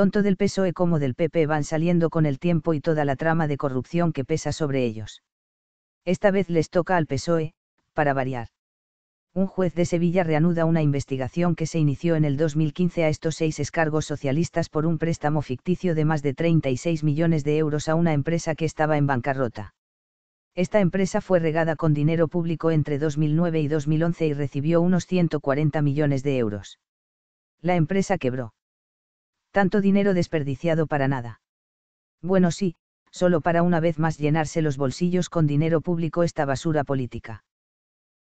Tonto del PSOE como del PP van saliendo con el tiempo y toda la trama de corrupción que pesa sobre ellos. Esta vez les toca al PSOE, para variar. Un juez de Sevilla reanuda una investigación que se inició en el 2015 a estos seis escargos socialistas por un préstamo ficticio de más de 36 millones de euros a una empresa que estaba en bancarrota. Esta empresa fue regada con dinero público entre 2009 y 2011 y recibió unos 140 millones de euros. La empresa quebró tanto dinero desperdiciado para nada. Bueno sí, solo para una vez más llenarse los bolsillos con dinero público esta basura política.